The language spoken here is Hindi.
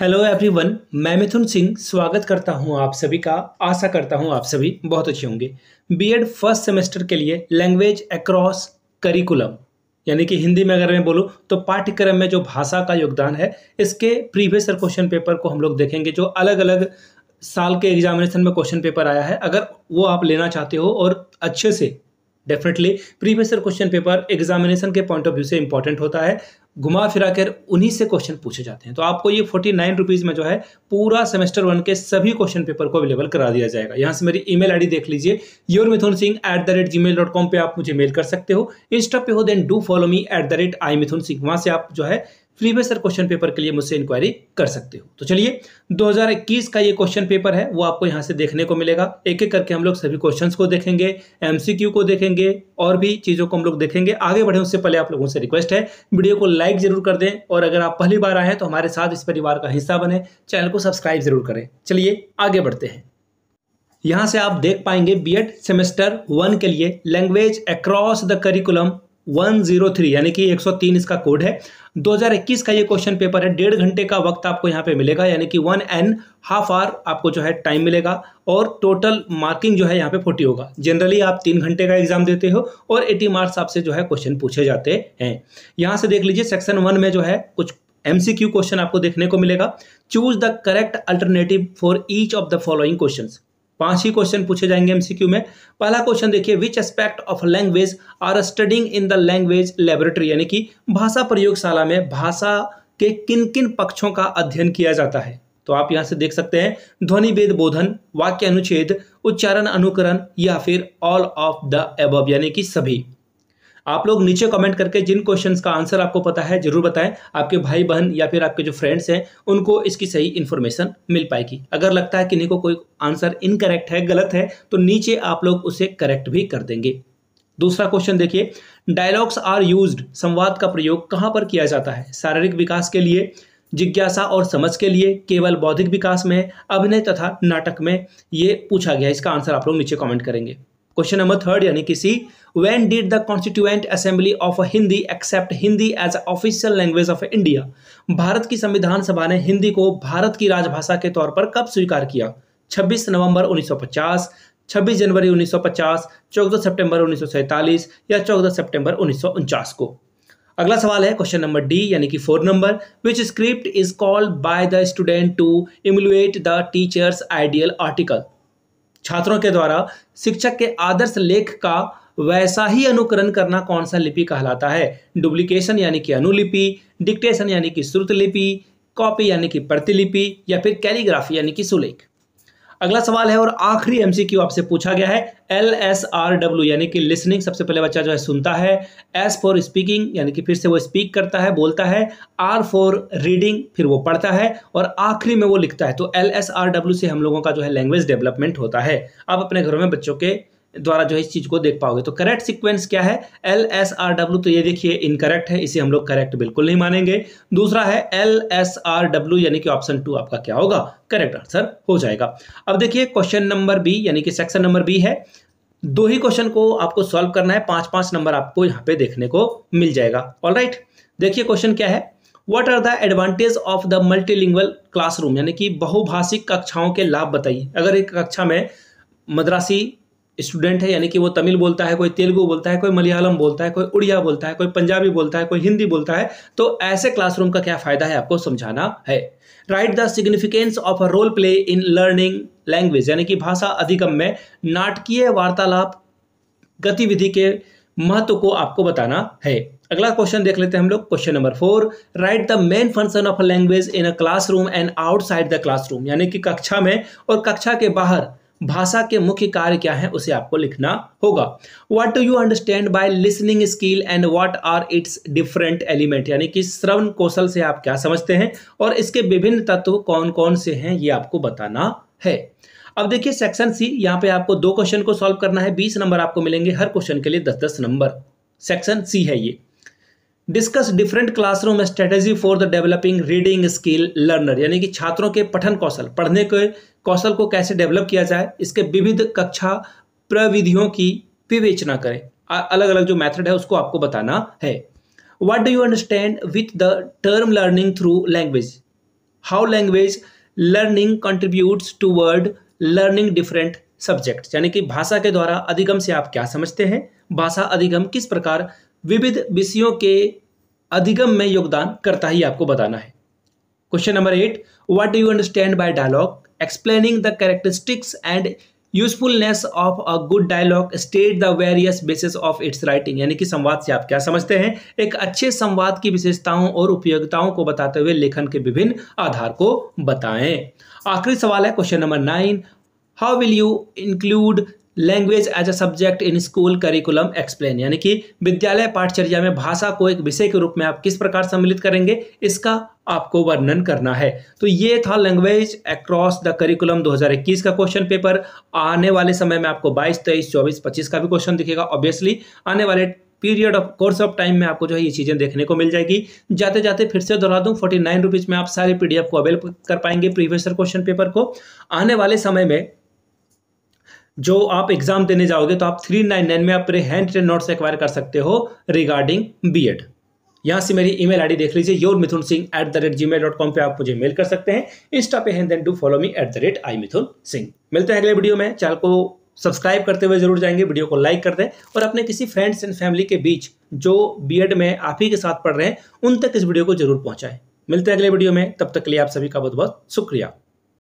हेलो एवरीवन मैं मिथुन सिंह स्वागत करता हूं आप सभी का आशा करता हूं आप सभी बहुत अच्छे होंगे बीएड फर्स्ट सेमेस्टर के लिए लैंग्वेज अक्रॉस करिकुलम यानी कि हिंदी में अगर मैं बोलूं तो पाठ्यक्रम में जो भाषा का योगदान है इसके प्रीवियस क्वेश्चन पेपर को हम लोग देखेंगे जो अलग अलग साल के एग्जामिनेशन में क्वेश्चन पेपर आया है अगर वो आप लेना चाहते हो और अच्छे से definitely previous question paper examination के पॉइंट ऑफ व्यू से इंपॉर्टेंट होता है घुमा फिरा कर उन्हीं से क्वेश्चन पूछे जाते हैं तो आपको ये फोर्टी नाइन रुपीज़ में जो है पूरा सेमेस्टर वन के सभी क्वेश्चन पेपर को अवेलेबल करा दिया जाएगा यहाँ से मेरी ईमेल आईडी देख लीजिए your Mithun Singh at the rate Gmail dot com पर आप मुझे मेल कर सकते हो इंस्टा पे हो then do follow me at the rate I Mithun Singh वहाँ से आप जो है फ्री में सर क्वेश्चन पेपर के लिए मुझसे इंक्वायरी कर सकते हो तो चलिए 2021 का ये क्वेश्चन पेपर है वो आपको यहाँ से देखने को मिलेगा एक एक करके हम लोग सभी क्वेश्चन को देखेंगे एमसीक्यू को देखेंगे और भी चीज़ों को हम लोग देखेंगे आगे बढ़े उससे पहले आप लोगों से रिक्वेस्ट है वीडियो को लाइक जरूर कर दें और अगर आप पहली बार आए हैं तो हमारे साथ इस परिवार का हिस्सा बने चैनल को सब्सक्राइब जरूर करें चलिए आगे बढ़ते हैं यहाँ से आप देख पाएंगे बी सेमेस्टर वन के लिए लैंग्वेज अक्रॉस द करिकुलम 103 यानी कि 103 इसका कोड है 2021 का ये क्वेश्चन पेपर है डेढ़ घंटे का वक्त आपको यहाँ पे मिलेगा यानी कि वन एंड हाफ आवर आपको जो है टाइम मिलेगा और टोटल मार्किंग जो है यहाँ पे फोर्टी होगा जनरली आप तीन घंटे का एग्जाम देते हो और एटी मार्क्स आपसे जो है क्वेश्चन पूछे जाते हैं यहाँ से देख लीजिए सेक्शन वन में जो है कुछ एमसीक्यू क्वेश्चन आपको देखने को मिलेगा choose the correct alternative for each of the following question पांच ही क्वेश्चन पूछे जाएंगे एमसीक्यू में पहला क्वेश्चन देखिए which aspect of language are studying in the language laboratory यानी कि भाषा प्रयोगशाला में भाषा के किन किन पक्षों का अध्ययन किया जाता है तो आप यहां से देख सकते हैं ध्वनि वेद बोधन वाक्य अनुच्छेद उच्चारण अनुकरण या फिर ऑल ऑफ द एब यानी कि सभी आप लोग नीचे कमेंट करके जिन क्वेश्चंस का आंसर आपको पता है जरूर बताएं आपके भाई बहन या फिर आपके जो फ्रेंड्स हैं उनको इसकी सही इन्फॉर्मेशन मिल पाएगी अगर लगता है किन्हीं को कोई आंसर इनकरेक्ट है गलत है तो नीचे आप लोग उसे करेक्ट भी कर देंगे दूसरा क्वेश्चन देखिए डायलॉग्स आर यूज संवाद का प्रयोग कहाँ पर किया जाता है शारीरिक विकास के लिए जिज्ञासा और समझ के लिए केवल बौद्धिक विकास में अभिनय तथा नाटक में ये पूछा गया इसका आंसर आप लोग नीचे कमेंट करेंगे क्वेश्चन नंबर थर्ड यानी कि C when did the constituent assembly of Hindi accept Hindi as official language of India Bharat की संविधान सभा ने हिंदी को भारत की राजभाषा के तौर पर कब स्वीकार किया 26 नवंबर 1950 26 जनवरी 1950 14 सितंबर 1947 या 14 सितंबर उन्नीस को अगला सवाल है क्वेश्चन नंबर डी यानी कि four number which script is called by the student to emulate the teachers ideal article छात्रों के द्वारा शिक्षक के आदर्श लेख का वैसा ही अनुकरण करना कौन सा लिपि कहलाता है डुप्लीकेशन यानी कि अनुलिपि डिक्टेशन यानी कि श्रुतलिपि कॉपी यानी कि प्रतिलिपि या फिर कैलीग्राफी यानी कि सुलेख अगला सवाल है और आखिरी एमसीक्यू आपसे पूछा गया है एल एस आर डब्ल्यू यानी कि लिसनिंग सबसे पहले बच्चा जो है सुनता है एस फॉर स्पीकिंग यानी कि फिर से वो स्पीक करता है बोलता है आर फॉर रीडिंग फिर वो पढ़ता है और आखिरी में वो लिखता है तो एल एस आर डब्ल्यू से हम लोगों का जो है लैंग्वेज डेवलपमेंट होता है आप अपने घरों में बच्चों के द्वारा जो है इस चीज़ को देख पाओगे तो करेक्ट सीक्वेंस क्या है एल एस आर डब्ल्यू तो ये देखिए इनकरेक्ट है इसे हम लोग करेक्ट बिल्कुल नहीं मानेंगे दूसरा है एल एस आर डब्ल्यू यानी कि ऑप्शन टू आपका क्या होगा करेक्ट आंसर हो जाएगा अब देखिए क्वेश्चन नंबर बी यानी कि सेक्शन नंबर बी है दो ही क्वेश्चन को आपको सॉल्व करना है पांच पांच नंबर आपको यहाँ पे देखने को मिल जाएगा ऑल राइट देखिए क्वेश्चन क्या है what are the advantage of the multilingual classroom यानी कि बहुभाषिक कक्षाओं के लाभ बताइए अगर एक कक्षा में मद्रासी स्टूडेंट है यानी कि वो तमिल बोलता है कोई तेलुगु बोलता है कोई मलयालम बोलता है कोई उड़िया बोलता है कोई पंजाबी बोलता है कोई हिंदी बोलता है तो ऐसे क्लासरूम का क्या फ़ायदा है आपको समझाना है write the significance of a role play in learning language यानी कि भाषा अधिगम में नाटकीय वार्तालाप गतिविधि के महत्व को आपको बताना है अगला क्वेश्चन देख लेते हैं हम लोग question number four write the main function of a language in a classroom and outside the classroom यानी कि कक्षा में और कक्षा के बाहर भाषा के मुख्य कार्य क्या है उसे आपको लिखना होगा what do you understand by listening skill and what are its different element यानी कि श्रवण कौशल से आप क्या समझते हैं और इसके विभिन्न तत्व कौन कौन से हैं ये आपको बताना है अब देखिए सेक्शन सी यहाँ पे आपको दो क्वेश्चन को सॉल्व करना है बीस नंबर आपको मिलेंगे हर क्वेश्चन के लिए दस दस नंबर सेक्शन सी है ये discuss different classroom strategy for the developing reading skill learner यानी कि छात्रों के पठन कौशल पढ़ने के कौशल को कैसे डेवलप किया जाए इसके विविध कक्षा प्रविधियों की विवेचना करें अलग अलग जो मेथड है उसको आपको बताना है what do you understand with the term learning through language how language learning contribute to word learning different subject यानी कि भाषा के द्वारा अधिगम से आप क्या समझते हैं भाषा अधिगम किस प्रकार विविध विषयों के अधिगम में योगदान करता ही आपको बताना है question number eight what do you understand by dialogue explaining the characteristics and usefulness of a good dialogue state the various basis of its writing यानी कि संवाद से आप क्या समझते हैं एक अच्छे संवाद की विशेषताओं और उपयोगिताओं को बताते हुए लेखन के विभिन्न आधार को बताएं आखिरी सवाल है question number nine how will you include language as a subject in school curriculum explain यानी कि विद्यालय पाठचर्या में भाषा को एक विषय के रूप में आप किस प्रकार सम्मिलित करेंगे इसका आपको वर्णन करना है तो ये था लैंग्वेज अक्रॉस द करिकुलम 2021 का क्वेश्चन पेपर आने वाले समय में आपको 22, 23, 24, 25 का भी क्वेश्चन दिखेगा ऑब्वियसली आने वाले period of course of time में आपको जो है ये चीज़ें देखने को मिल जाएगी जाते जाते फिर से दोहरा दूँ फोर्टी नाइन रुपीज़ में आप सारे पीडीएफ को अवेल कर पाएंगे प्रीवियसर क्वेश्चन पेपर को आने वाले समय में जो आप एग्जाम देने जाओगे तो आप थ्री नाइन नाइन में अपने हैंड रिटन नोट्स एक्वायर कर सकते हो रिगार्डिंग बी एड यहाँ से मेरी ईमेल आईडी देख लीजिए your Mithun Singh at the rate Gmail dot com पर आप मुझे मेल कर सकते हैं इंस्टा पे हैं then do follow me at the rate I Mithun Singh मिलते हैं अगले वीडियो में चैनल को सब्सक्राइब करते हुए जरूर जाएंगे वीडियो को लाइक कर दें और अपने किसी फ्रेंड्स एंड फैमिली के बीच जो एड में आप ही के साथ पढ़ रहे हैं उन तक इस वीडियो को जरूर पहुंचाएं मिलते हैं अगले वीडियो में तब तक के लिए आप सभी का बहुत बहुत शुक्रिया